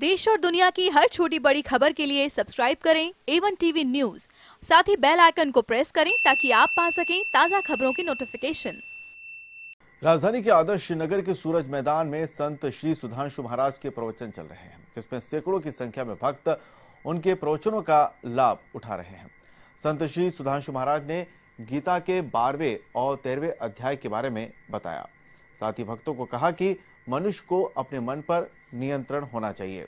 देश और दुनिया की हर छोटी बड़ी खबर के लिए सब्सक्राइब करें एवन टीवी न्यूज साथ ही बेल आइकन को प्रेस करें ताकि आप पा सकें ताज़ा खबरों की नोटिफिकेशन राजधानी के आदर्श नगर के सूरज मैदान में संत श्री सुधांशु महाराज के प्रवचन चल रहे हैं जिसमें सैकड़ों की संख्या में भक्त उनके प्रवचनों का लाभ उठा रहे हैं संत श्री सुधांशु महाराज ने गीता के बारहवें और तेरहवें अध्याय के बारे में बताया साथ ही भक्तों को कहा कि मनुष्य को अपने मन पर नियंत्रण होना चाहिए